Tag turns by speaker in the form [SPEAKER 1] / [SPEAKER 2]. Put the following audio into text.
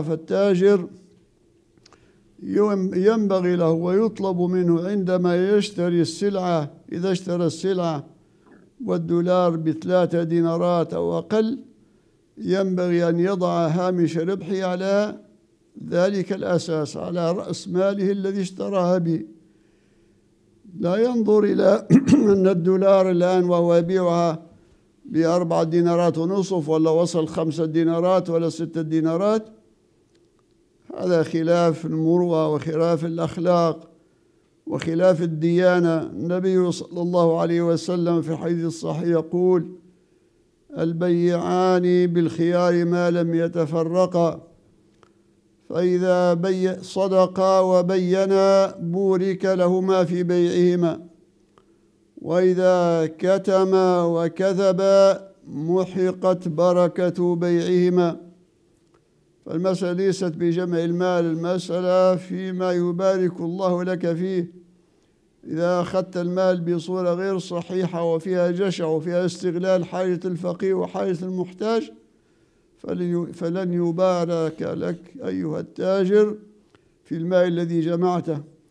[SPEAKER 1] فالتاجر ينبغي له ويطلب منه عندما يشتري السلعة إذا اشترى السلعة والدولار بثلاثة دينارات أو أقل ينبغي أن يضع هامش ربحه على ذلك الأساس على رأس ماله الذي اشتراها به لا ينظر إلى أن الدولار الآن وهو يبيعها بأربعة دينارات ونصف ولا وصل خمسة دينارات ولا ستة دينارات هذا خلاف المروة وخلاف الأخلاق وخلاف الديانة النبي صلى الله عليه وسلم في حديث الصحيح يقول البيعان بالخيار ما لم يتفرقا فإذا بي صدقا وبينا بورك لهما في بيعهما وإذا كتما وكذبا محقت بركة بيعهما فالمسألة ليست بجمع المال المسألة فيما يبارك الله لك فيه إذا أخذت المال بصورة غير صحيحة وفيها جشع وفيها استغلال حاجة الفقير وحاجة المحتاج فلن يبارك لك أيها التاجر في المال الذي جمعته